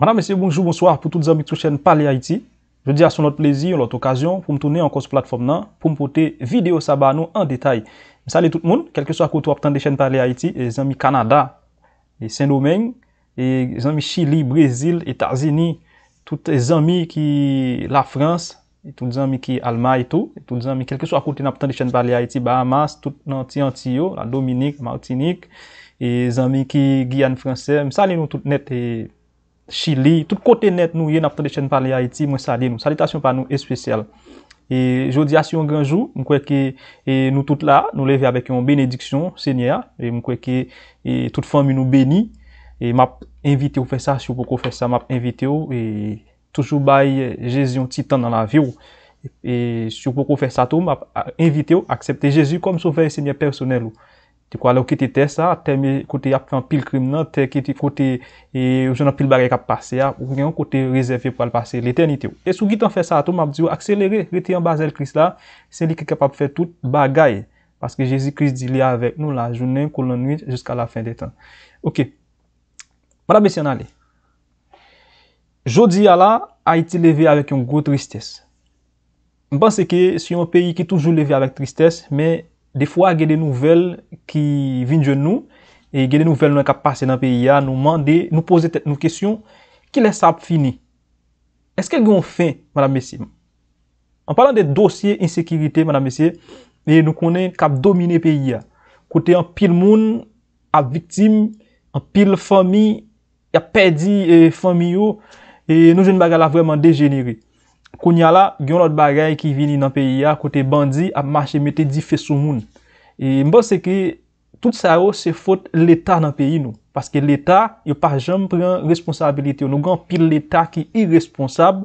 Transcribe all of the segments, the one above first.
Manan mesye, bonjou, bonsoir pou tout zanmik sou chen Pali Haiti. Je di a son lot plezi, yon lot okasyon pou mtoune an kos platform nan pou mpote video sa ba nou an detay. Msale tout moun, kelke sou akoutou apotan de chen Pali Haiti, zanmik Kanada, Saint-Domingue, zanmik Chili, Brezil, Etazini, tout zanmik la Frans, tout zanmik Alma etou, tout zanmik kelke sou akoutou apotan de chen Pali Haiti, Bahamas, tout nanti-antiyo, Dominique, Martinique, zanmik Guyane Fransè, msale nou tout nette Chili, tout kote net nou ye napte de chen pali a eti mwen sali nou. Salitasyon pali nou espesyal. E jodi asyon genjou, mkweke e, nou tout la, nou leve abek yon benediksyon, senye a. E mkweke e, tout fami nou beni. E map invite ou fè sa, sou pou kou fè sa, map invite ou. E toujou baye jezi yon titan nan la vi ou. E, e sou pou kou fè sa tou, map invite ou, aksepte jezi, kom sou fè yon senye personel ou. Ti kwa alè ou ki te te sa, te me kote ap fè an pil krim nan, te ki te kote ou jan an pil bagay kap pase ya, ou ki an kote rezervé pou al pase l'éternité ou. E sou git an fè sa a tou, mab di yo, akselere, rete yon bazè l'kris la, se li ki kapap fè tout bagay. Paske Jezi kris di li avèk nou la, jounen, kolon, nwit, jiskal la fèn de tan. Ok. Mbana besen ale. Jodi ya la, Haiti levé avèk yon gro tristès. Mban se ke, si yon peyi ki toujou levé avèk tristès, me... De fwa gen euh, de nouvel ki vin gen nou, gen de nouvel nou kap pase nan pe ya, nou mande, nou pose tet nou kesyon, ki lè sa ap fini. Eske gen yon fin, madame Messie? An palan de dosye insekirite, madame Messie, nou konen kap domine pe ya. Kote an pil moun, ap vitim, an pil fami, ap pedi fami yo, nou jen bagala vreman degenere. Kounya la, gyon lot bagay ki vini nan peyi ya kote bandi ap mache mette di fesou moun. E mban seke, tout sa yo se fote leta nan peyi nou. Paske leta, yo pa jom pren responsabilite. Yo nou gan pil leta ki irresponsab,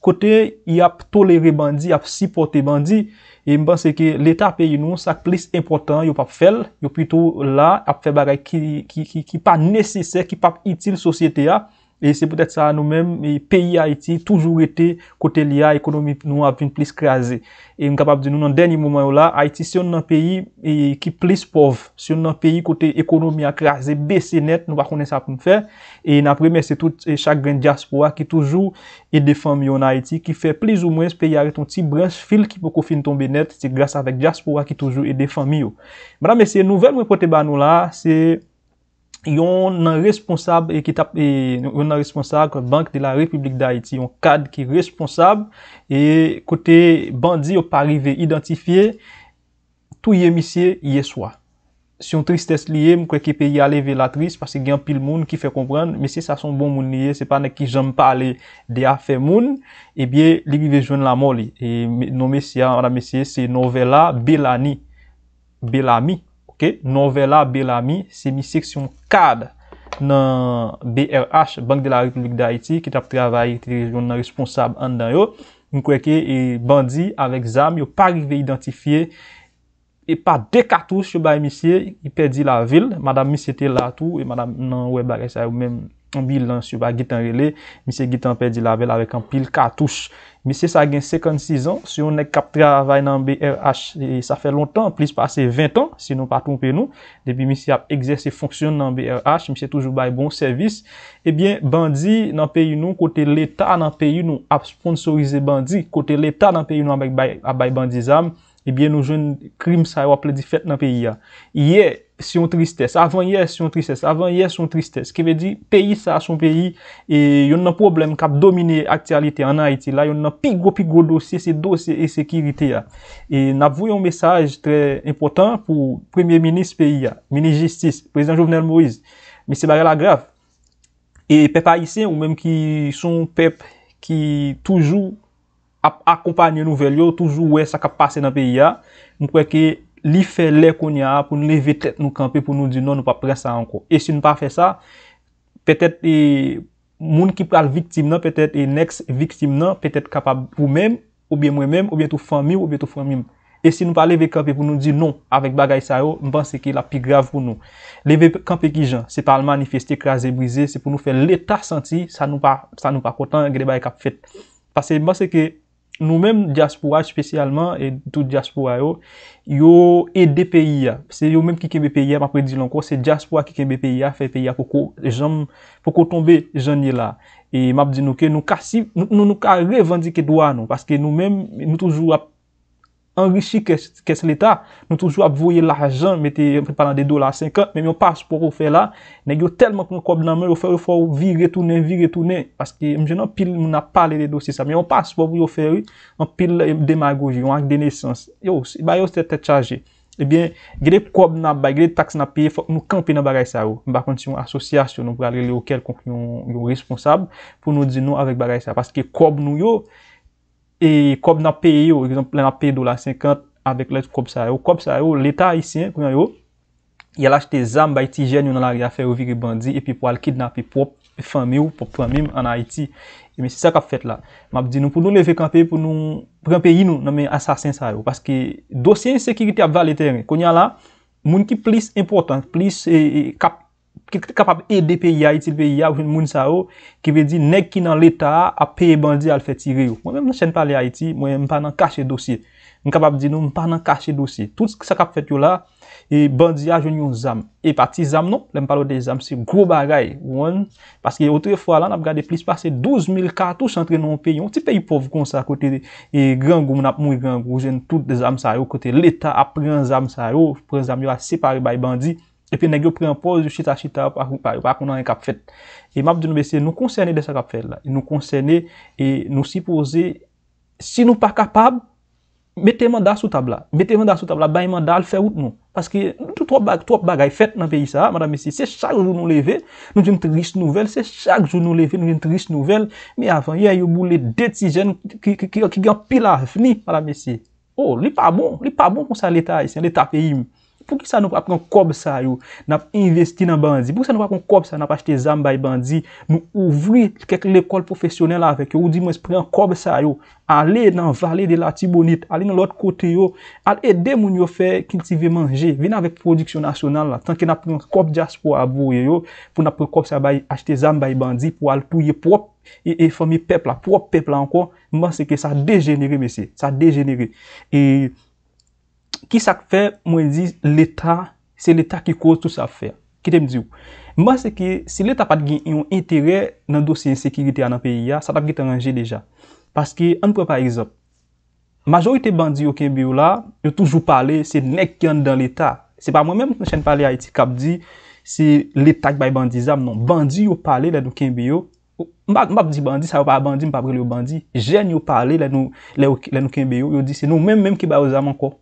kote yap tolere bandi, yap sipote bandi. E mban seke, leta peyi nou, sak plis important yo pa fel. Yo pwito la ap fe bagay ki pa neseser, ki pa itil sosyete ya. E se pou tèt sa nou men, peyi Haiti toujou rete kote li a ekonomi nou ap vin plis kreaze. E mkapap di nou nan denye mouman yo la, Haiti se yon nan peyi ki plis pov, se yon nan peyi kote ekonomi akreaze, besenet, nou pa konen sa pou mwen fe. E nan preme se tout, chak gen Diaspora ki toujou e defanm yo nan Haiti, ki fe plis ou mwen se peyi are ton ti branche fil ki pou kofin tombe net, se grasa vek Diaspora ki toujou e defanm yo. Mwenan mwen se nouvel mwen pote ba nou la, se... Yon nan responsab, e e, yon nan responsab bank de la Republik Daiti, yon kad ki responsab, e kote bandi ou pari ve identifiye, tou ye misye, ye swa. Si yon tristesse liye, mkweke pe yi ale velatris, pase gen pil moun ki fe kompran, misye sa son bon moun liye, se pa ne ki jem pale de afe moun, e eh bie libe ve jwen la moli. E nou mesye, an la mesye, se nou vela belani, belami. Nou ve la bel ami, se mi seksyon kad nan BRH, Bank de la République d'Haïti, ki tap travaye yon nan responsable an dan yo. Mkweke, bandi avèk zam, yo parive identifiye, e pa dekato sou ba emisye, i pedi la vil, madame misyete latou, e madame nan web agresay ou menm. Mise gitan pe di lavel avèk an pil katouche Mise sa gen 56 an, si yon nek kap travay nan BRH Sa fè lontan, plis pase 20 an, sinon pa trompe nou Depi misi ap egzersi fonksyon nan BRH, misi toujou bay bon servis Ebyen, eh bandi nan peyi nou, kote l'Etat nan peyi nou ap sponsorize bandi Kote l'Etat eh nan peyi nou ap bay bandi zam Ebyen nou joun krim sa yo ap le di fèt nan peyi ya Ye si yon tristesse, avan ye, si yon tristesse, avan ye, son tristesse, ki ve di, peyi sa, son peyi, e yon nan problem kap domine aktialite an Haiti la, yon nan pigou-pigou dosye, se dosye e sekirite ya. E nan vwe yon mesaj tre impotant pou premier-ministre peyi ya, mini-justice, prezident Jovenel Moïse, M. Barrella Grave, e pepa isen, ou menm ki son pep ki toujou akompanyen nouvel yo, toujou wè sa kap pase nan peyi ya, mwen kweke li fè lè kon ya pou nou leve tèt nou kampe pou nou di nou nou pa pren sa anko. E si nou pa fè sa, petèt e, moun ki pral viktim nan, petèt e neks viktim nan, petèt kapab pou mèm, ou bè mwè mèm, ou bè tou fami, ou bè tou fami mwèm. E si nou pa leve kampe pou nou di nou, avèk bagay sa yo, mwen se ki la pi grav pou nou. Leve kampe ki jan, se pa lmanifeste krasè brise, se pou nou fè lè ta santi, sa nou pa kontan, gè de bay kap fèt. Pase mwen se ki, Nou mèm diaspora, spesyalman, et tout diaspora yo, yo edè peyi ya. Se yo mèm ki kembe peyi ya, m apre di lanko, se diaspora ki kembe peyi ya, fe peyi ya, pou kou tombe janye la. E m ap di nou ke, nou nou ka revandike dwa nou, paske nou mèm, nou toujou ap, Enrichi kes l'Etat, nou toujou ap voye l'ajan, mette panan euh, de dola 5 an, men yon paspor ou fe la, negyo telman kon kouab nan mè, ou fe ou fò ou vir retounen, vir retounen, paski mjenon pil moun ap pale le dosi sa, men yon paspor ou yo fe ou, an pil demagoji, yon ak denesans. Yo, eh ba yo se te chaje, ebyen, grede kouab nan bay, grede taks nan piye, fòk nou kampi nan bagay sa yo, mba konti yon asosyasyon, nou pralili yo kelkon ki yon responsab, pou nou di nou avèk bagay sa, paski kouab nou yo, E kob na peye yo, ek exemple, la na peye dola 50 avèk let kob sa yo. Kob sa yo, l'Etat Haitien, konya yo, yalache te zam ba Haiti jen yo nan la riafer ou viri bandi, epi pou al kidnap, epi pou fami ou, pou pramim an Haiti. Eme, se sa kap fèt la. Mab di nou, pou nou leve kampi, pou nou, prampi yin nou, nan men asasen sa yo. Paske dosyen sekirite ap vali teren. Konya la, moun ki plis importan, plis e, e, kap. Kik te kapap ede pe ya iti, pe ya oujen moun sa yo, ki ve di neg ki nan l'Etat ap peye bandi al feti re yo. Mwen mwen chen pali ya iti, mwen mwen pa nan kache dosye. Mwen kapap di nou, mwen pa nan kache dosye. Tout se ki sa kap fet yo la, e bandi a jen yon zam. E pati zam nou, lem palo de zam, se gro bagay. Paske yotre fwa lan, ap gade plis pa, se 12.000 katou chan tre non pe yon. Ti pe yi pov kon sa kote, e grangou moun ap moun grangou, oujen tout de zam sa yo, kote l'Etat ap pren zam sa yo, pren zam yo a separe bay bandi, Epi negyo pre-impos yo chita chita pa akou nan yon e kap fet. E map di nou bese, nou konsene de sa kap fet la. Nou konsene e nou e sipose, si nou pa kapab, mette mandal sou tabla. Mete mandal sou tabla, bayi mandal fe wout nou. Paske nou tou trop bagay fet nan peyi sa, madame si. Se chak jou nou leve, nou jen trij nouvel. Se chak jou nou leve, nou jen trij nouvel. Me avan, yon yon bou le detijen ki gen pil avni, madame si. Ou, oh, li pa bon, li pa bon pou sa leta yon, leta peyi yon. pou ki sa nou apren kob sa yo, nap investi nan bandi, pou ki sa nou apren kob sa, nap achete zanm bay bandi, nou ouvri kek l'ekol profesyonel avek yo, ou di mwen spren kob sa yo, ale nan vale de la tibonit, ale nan lot kote yo, al ede moun yo fe kinti ve manje, vina vek prodiksyon nasyonal la, tanke napren kob jas pou abou yo, pou napren kob sa bay achete zanm bay bandi, pou al pouye prop, e, e fomi pepla, prop pepla anko, mwen seke sa degenere mesi, sa degenere. E... Ki sak fe, mwen di, l'Etat, se l'Etat ki kouz tout sa fe. Ki te mdi ou? Mwen se ke, se l'Etat pat gen yon interè nan dosyen sekiritè anan peyi ya, sa tap gen terenje deja. Paske, an pou pa rezop, majorite bandi yon kenbe ou la, yon toujou pale, se nek yon dan l'Etat. Se pa mwen, mwen chen pale Aiti Kabdi, se l'Etat ki bay bandi zam, non. Bandi yon pale, lè nou kenbe ou, mbap di bandi, sa wap pale bandi, mpap brel yon bandi, jen yon pale lè nou kenbe ou, yon di se nou, mwen mwen ki bay o zam anko.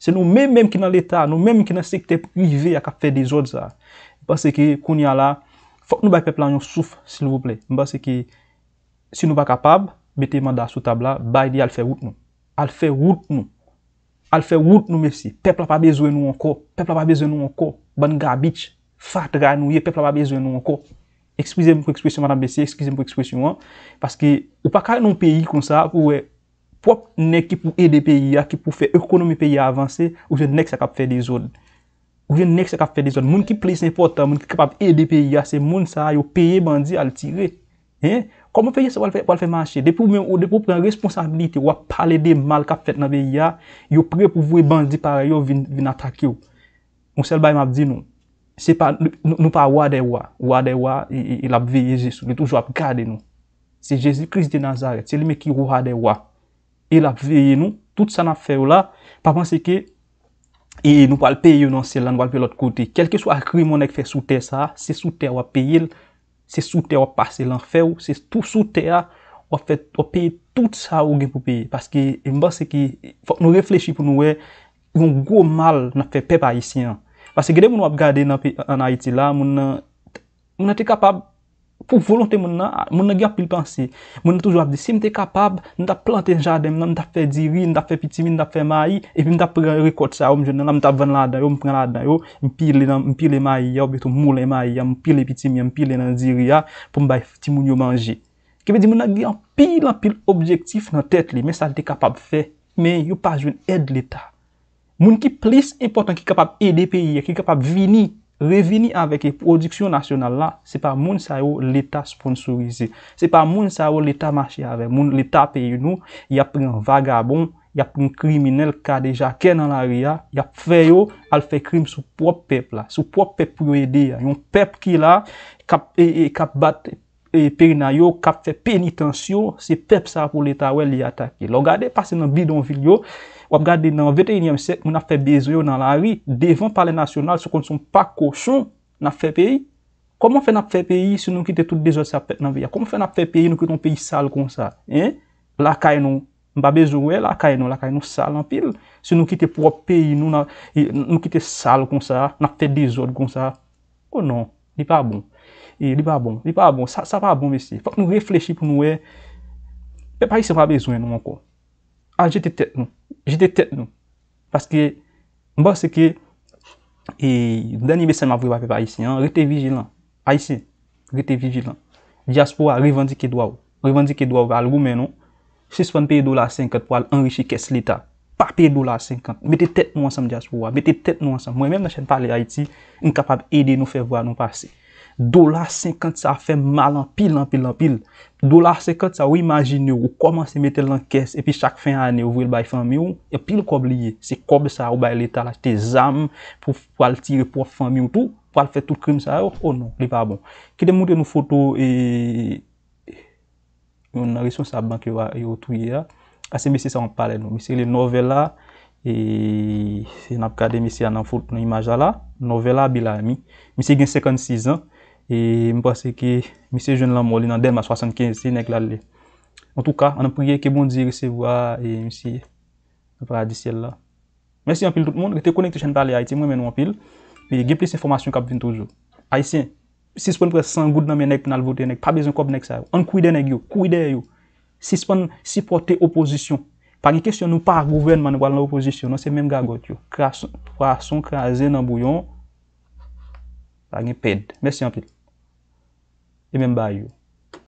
Se nou mèm mèm ki nan l'Etat, nou mèm mèm ki nan sèk te privè a kap fè de jòd sa. Mpase ki, koun ya la, fòk nou bay pep lan yon souf, s'il voup lè. Mpase ki, si nou ba kapab, bete manda sou tab la, bay di al fè wout nou. Al fè wout nou. Al fè wout nou, mesi. Pep la pa bezwen nou anko. Pep la pa bezwen nou anko. Ban gabich. Fat ga nou ye, pep la pa bezwen nou anko. Eksplize mpou eksplize mpou eksplize mpou eksplize mpou eksplize mpou eksplize mpou eksplize mpou eksplize mpou eksplize Pwap nek ki pou ede peyi ya, ki pou fe ekonomi peyi ya avanse, ou je nek sa kap fe de zon. Ou je nek sa kap fe de zon. Moun ki ple se importan, moun ki kap ap ede peyi ya, se moun sa yo peye bandi al tire. Koman feye se wale fe manche? De pou pren responsabilite, wap pale de mal kap fet nan peyi ya, yo pre pou vwe bandi pare yo vin atak yo. Moun sel bay mabdi nou, se pa nou pa wade wwa, wade wwa, il ap veye Jesus, lé toujwa ap gade nou. Se Jezikris de Nazaret, se li me ki wade wwa, E la veye nou, tout sa na fe ou la, pa panse ke, e nou palpeye ou nan sel la nou palpeye lot kote. Kelke sou akrimon ek fe soute sa, se soute a wap peye el, se soute a wap pase lan fe ou, se tout soute a, wap peye tout sa ou gen pou peye. Paske, mban se ke, fok nou reflechi pou nou we, yon gwo mal nan fe pep haisyen. Paske grede moun wap gade nan Haiti la, moun ate kapab. Pou volonte moun nan, moun nan gen apil pansi, moun nan toujou apdi, si mte kapab, nan ta planten jadem, nan ta fè diri, nan ta fè pitimi, nan ta fè mayi, epi mta pre rekot sa, ou mjen nan nan ta ven ladan yo, mpre ladan yo, mpile mayi yo, betou moule mayi yo, mpile pitimi, mpile nan diri yo, pou mbay ti moun yo manji. Kèpe di moun nan gen apil anpil objektif nan tèt li, mè sa lte kapab fè, mè yo pa jwen ed l'Etat. Moun ki plis impotant ki kapab ede peyi, ki kapab vini, Reveni avèk e produksyon nasyonal la, se pa moun sa yo l'Etat sponsorize. Se pa moun sa yo l'Etat mache avè. Moun l'Etat pe yon nou, yap rin vagabon, yap rin kriminel kade jake nan la riyan, yap fè yo al fè krim sou pwop pep la. Sou pwop pep pou yode ya. Yon pep ki la kap e, e, bat e, perina yo, kap fè penitensyon, se pep sa pou l'Etat wè li atake. Lo gade pasen an bidon vil yo. Ou ap gade nan vete inye misek mou na fe bezwe yo nan la ri, devan pale nasyonal sou kon son pa koson na fe peyi, koman fe na fe peyi se nou kite tout dezod sa pek nan viya? Koman fe na fe peyi nou ki ton peyi sal kon sa? La kay nou, mba bezwe, la kay nou, la kay nou sal an pil, se nou kite pou ap peyi nou na, nou kite sal kon sa, na fe dezod kon sa, kon oh nan, di pa bon. Di e, pa bon, di pa bon, sa pa bon mesi. Fak nou reflechi pou nou we, pe pari se mba bezwe nou anko. Anje te tek nou. Jete tet nou. Paske, mba seke, e, dani besen ma vwe pa pe pa ayesi, rete vijilan. Ayesi, rete vijilan. Diaspo a revandik edwa ou. Revandik edwa ou al gome nou, 630 per dolar 50 pou al enrişi kes l'Etat. Par per dolar 50. Mete tet nou ansam diaspo a. Mete tet nou ansam. Mwen menm nan chen pale ayesi, in kapab ede nou fevwa nou pase. dolar 50 sa fe mal an pil an pil an pil dolar 50 sa ou imagine ou ou koman se mette lankes epi chak fin ane ou vwe l bay fami ou epi l kob liye se kob sa ou bay leta la te zam pou wale tire po fami ou tou pou wale fe tout krim sa ou ou non, li pa bon ki de moun de nou foto yon nan resyon sa bank yo tou ye ase mesi sa an pale nou misi le novella e nap kade mesi anan foto nan imaja la novella bilami misi gen 56 an E mi pase ki misi jen lan mo li nan den ma 75 si nek lal li. An tou ka, an an priye ki bondi resevo a, e misi vradisiel la. Mese yon pil tout moun, rete konen kte chen pale a, iti mwen men yon pil, pe ge plis informasyon kap vin toujou. A yi sen, sispon pre san goud nan men nek, nan alvote nek, pa bezon kop nek sa yo. An kouyde nek yo, kouyde yo. Sispon sipote oposisyon. Pa gen kesyon nou pa, gouvenman wala nan oposisyon, nan se men gagot yo. Krason krasen nan bouyon, pa gen ped. remember you.